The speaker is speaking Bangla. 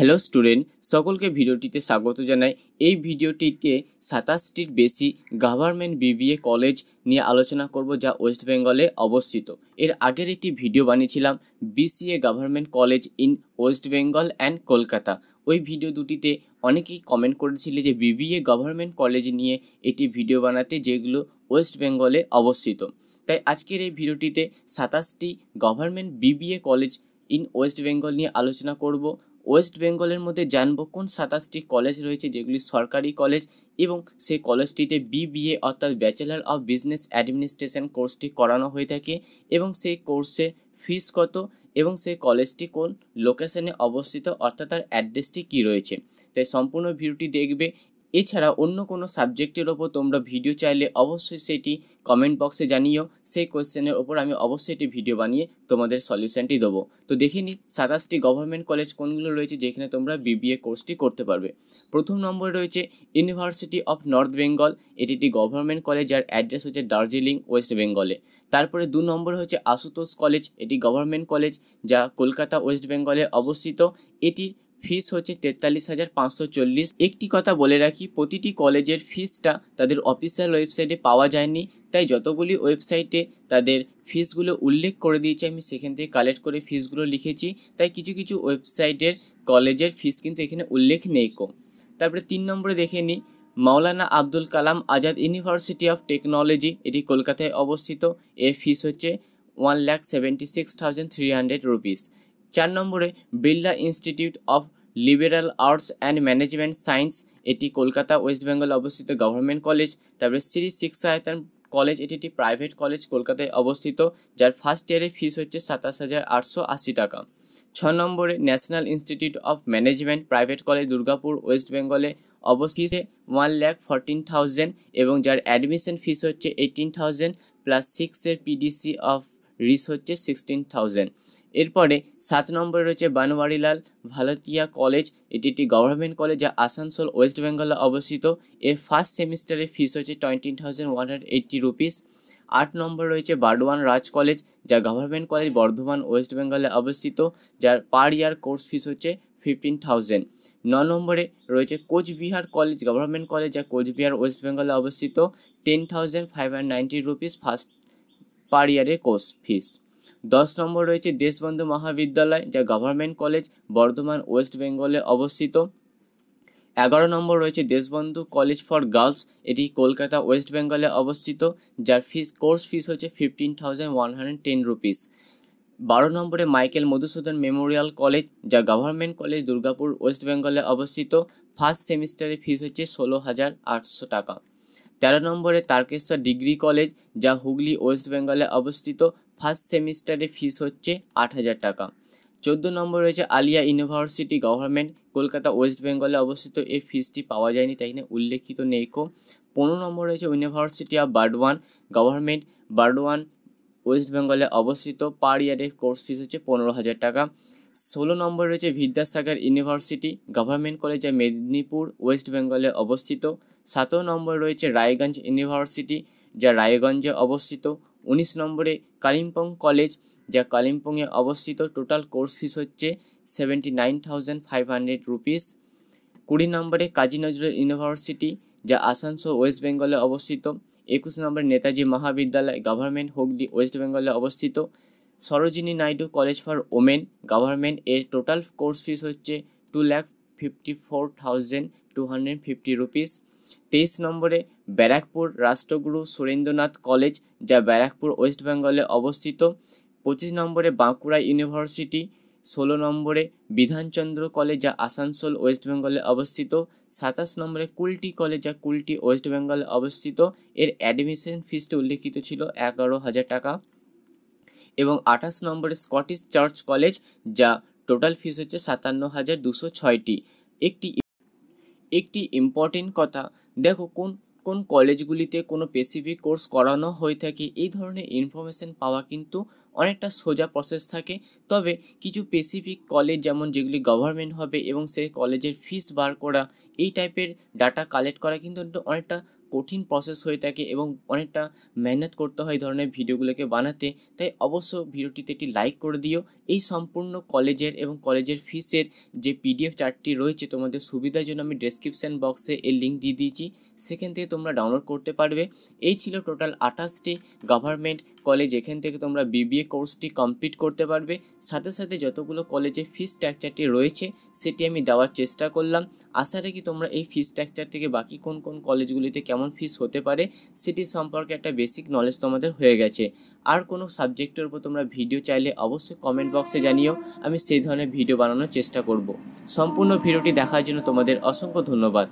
হ্যালো স্টুডেন্ট সকলকে ভিডিওটিতে স্বাগত জানাই এই ভিডিওটিতে সাতাশটির বেশি গভর্নমেন্ট বিবিএ কলেজ নিয়ে আলোচনা করব যা ওয়েস্ট বেঙ্গলে অবস্থিত এর আগের একটি ভিডিও বানিয়েছিলাম BCA government college in West Bengal and Kolkata ওই ভিডিও দুটিতে অনেকেই কমেন্ট করেছিল যে বিবিএ গভর্নমেন্ট কলেজ নিয়ে এটি ভিডিও বানাতে যেগুলো ওয়েস্ট বেঙ্গলে অবস্থিত তাই আজকের এই ভিডিওটিতে সাতাশটি government BBA college in West Bengal নিয়ে আলোচনা করব ওয়েস্ট বেঙ্গলের মধ্যে জানবো কোন সাতাশটি কলেজ রয়েছে যেগুলি সরকারি কলেজ এবং সেই কলেজটিতে বিবিএ অর্থাৎ ব্যাচেলার অফ বিজনেস অ্যাডমিনিস্ট্রেশন কোর্সটি করানো হয়ে থাকে এবং সেই কোর্সে ফিস কত এবং সেই কলেজটি কোন লোকেশনে অবস্থিত অর্থাৎ তার অ্যাড্রেসটি কী রয়েছে তাই সম্পূর্ণ ভিডিওটি দেখবে এছাড়া অন্য কোনো সাবজেক্টের ওপর তোমরা ভিডিও চাইলে অবশ্যই সেটি কমেন্ট বক্সে জানিও সেই কোয়েশ্চেনের ওপর আমি অবশ্যই একটি ভিডিও বানিয়ে তোমাদের সলিউশনটি দেবো তো দেখে নিই সাতাশটি গভর্নমেন্ট কলেজ কোনগুলো রয়েছে যেখানে তোমরা বিবিএ কোর্সটি করতে পারবে প্রথম নম্বরে রয়েছে ইউনিভার্সিটি অফ নর্থ বেঙ্গল এটি একটি গভর্নমেন্ট কলেজ যার অ্যাড্রেস হচ্ছে দার্জিলিং ওয়েস্ট বেঙ্গলে তারপরে দু নম্বরে হচ্ছে আশুতোষ কলেজ এটি গভর্নমেন্ট কলেজ যা কলকাতা ওয়েস্ট বেঙ্গলে অবস্থিত এটি ফিস হচ্ছে তেতাল্লিশ হাজার পাঁচশো চল্লিশ একটি কথা বলে রাখি প্রতিটি কলেজের ফিসটা তাদের অফিসিয়াল ওয়েবসাইটে পাওয়া যায়নি তাই যতগুলি ওয়েবসাইটে তাদের ফিসগুলো উল্লেখ করে দিয়েছে আমি সেখান থেকে কালেক্ট করে ফিসগুলো লিখেছি তাই কিছু কিছু ওয়েবসাইটের কলেজের ফিস কিন্তু এখানে উল্লেখ নেই কো তারপরে তিন নম্বরে দেখে নিই Maulana Abdul Kalam Azad university of technology এটি কলকাতায় অবস্থিত এর ফিস হচ্ছে one lakh seventy six thousand three hundred rupees চার নম্বরে Birla institute of liberal arts and management science এটি কলকাতা ওয়েস্ট বেঙ্গলে অবস্থিত গভর্নমেন্ট কলেজ তারপরে শ্রী শিক্ষায়তন কলেজ এটি একটি প্রাইভেট কলেজ কলকাতায় অবস্থিত যার ফার্স্ট ইয়ারে ফিস হচ্ছে সাতাশ হাজার আটশো আশি টাকা ছ নম্বরে national institute of management private college Durgapur West বেঙ্গলে অবস্থিত ওয়ান ল্যাক ফোরটিন থাউজেন্ড এবং যার অ্যাডমিশন ফিস হচ্ছে এইটিন থাউজেন্ড প্লাস সিক্সের পিডিসি অফ রিস হচ্ছে সিক্সটিন থাউজেন্ড এরপরে সাত নম্বরে রয়েছে বানোয়ারিলাল ভালতিয়া কলেজ এটি একটি গভর্নমেন্ট কলেজ যা আসানসোল ওয়েস্ট বেঙ্গলে অবস্থিত এর ফার্স্ট সেমিস্টারের ফিস হচ্ছে twenty thousand one hundred eighty rupees আট নম্বর রয়েছে বার্ডওয়ান রাজ কলেজ যা গভর্নমেন্ট কলেজ বর্ধমান ওয়েস্ট বেঙ্গলে অবস্থিত যার পার ইয়ার কোর্স ফিস হচ্ছে ফিফটিন থাউজেন্ড ন নম্বরে রয়েছে কোচবিহার কলেজ গভর্নমেন্ট কলেজ যা কোচবিহার ওয়েস্ট বেঙ্গলে অবস্থিত ten thousand five hundred ninety rupees first per ইয়ারের কোর্স ফিস দশ নম্বর রয়েছে দেশবন্ধু মহাবিদ্যালয় যা গভর্নমেন্ট কলেজ বর্ধমান ওয়েস্ট বেঙ্গলে অবস্থিত এগারো নম্বর রয়েছে দেশবন্ধু কলেজ ফর গার্লস এটি কলকাতা ওয়েস্ট বেঙ্গলে অবস্থিত যার ফিস কোর্স ফিস হচ্ছে fifteen thousand one hundred ten rupees বারো নম্বরে মাইকেল মধুসূদন মেমোরিয়াল কলেজ যা গভর্নমেন্ট কলেজ দুর্গাপুর ওয়েস্ট বেঙ্গলে অবস্থিত ফার্স্ট সেমিস্টারের ফিস হচ্ছে ষোলো হাজার আটশো টাকা তেরো নম্বরে তারকেশ্বর ডিগ্রি কলেজ যা হুগলি ওয়েস্ট বেঙ্গলে অবস্থিত ফার্স্ট সেমিস্টারে ফিস হচ্ছে আট হাজার টাকা চোদ্দ নম্বর রয়েছে আলিয়া ইউনিভার্সিটি গভর্নমেন্ট কলকাতা ওয়েস্ট বেঙ্গলে অবস্থিত এই ফিসটি পাওয়া যায়নি তাই না উল্লেখিত নেই কো পনেরো নম্বর রয়েছে university of Burdwan government Burdwan West বেঙ্গলে অবস্থিত পার ইয়ারের কোর্স ফিস হচ্ছে পনেরো হাজার টাকা ষোলো নম্বর রয়েছে Vidyasagar university government college of Medinipur West বেঙ্গলে অবস্থিত সাত নম্বর রয়েছে রায়গঞ্জ ইউনিভার্সিটি যা রায়গঞ্জে অবস্থিত উনিশ নম্বরে কালিম্পং কলেজ যা কালিম্পংয়ে অবস্থিত টোটাল কোর্স ফিস হচ্ছে seventy nine thousand five hundred rupees কুড়ি নম্বরে কাজী নজরুল ইউনিভার্সিটি যা আসানসোল ওয়েস্ট বেঙ্গলে অবস্থিত একুশ নম্বরে নেতাজি মহাবিদ্যালয় গভর্নমেন্ট হুগলি ওয়েস্ট বেঙ্গলে অবস্থিত Sarojini Naidu College for Women Government এর টোটাল কোর্স ফিস হচ্ছে two lakh fifty four thousand two hundred fifty rupees তেইশ নম্বরে ব্যারাকপুর রাষ্ট্রগুরু সুরেন্দ্রনাথ কলেজ যা ব্যারাকপুর ওয়েস্ট বেঙ্গলে অবস্থিত পঁচিশ নম্বরে বাঁকুড়া ইউনিভার্সিটি ষোলো নম্বরে বিধানচন্দ্র কলেজ যা আসানসোল ওয়েস্ট বেঙ্গলে অবস্থিত সাতাশ নম্বরে কুলটি কলেজ যা কুলটি ওয়েস্ট বেঙ্গলে অবস্থিত এর অ্যাডমিশন ফিসটি উল্লেখিত ছিল এগারো হাজার টাকা এবং আঠাশ নম্বরে স্কটিশ চার্চ কলেজ যা টোটাল ফিস হচ্ছে সাতান্ন হাজার দুশো ছয়টি একটি একটি ইম্পর্টেন্ট কথা দেখো কোন কোন কলেজগুলিতে কোনো স্পেসিফিক কোর্স করানো হয়ে থাকে এই ধরনের ইনফরমেশান পাওয়া কিন্তু অনেকটা সোজা প্রসেস থাকে তবে কিছু স্পেসিফিক কলেজ যেমন যেগুলি গভর্নমেন্ট হবে এবং সেই কলেজের ফিস বার করা এই টাইপের ডাটা কালেক্ট করা কিন্তু অনেকটা কঠিন প্রসেস হয়ে থাকে এবং অনেকটা মেহনত করতে হয় ধরনের ভিডিওগুলোকে বানাতে তাই অবশ্য ভিডিওটিতে একটি লাইক করে দিও এই সম্পূর্ণ কলেজের এবং কলেজের ফিসের যে পিডিএফ চার্টটি রয়েছে তোমাদের সুবিধার জন্য আমি ডেসক্রিপশান বক্সে এর লিঙ্ক দিয়ে দিয়েছি সেখান থেকে তোমরা ডাউনলোড করতে পারবে এই ছিল টোটাল আঠাশটি গভর্নমেন্ট কলেজ এখান থেকে তোমরা বিবিএ কোর্সটি কমপ্লিট করতে পারবে সাথে সাথে যতগুলো কলেজে ফি স্ট্রাকচারটি রয়েছে সেটি আমি দেওয়ার চেষ্টা করলাম আশা রাখি তোমরা এই ফি স্ট্রাকচার থেকে বাকি কোন কোন কলেজগুলিতে কেমন ফিস হতে পারে সেটি সম্পর্কে একটা বেসিক নলেজ তোমাদের হয়ে গেছে আর কোনো সাবজেক্টের উপর তোমরা ভিডিও চাইলে অবশ্যই কমেন্ট বক্সে জানিও আমি সেই ধরনের ভিডিও বানানোর চেষ্টা করব সম্পূর্ণ ভিডিওটি দেখার জন্য তোমাদের অসংখ্য ধন্যবাদ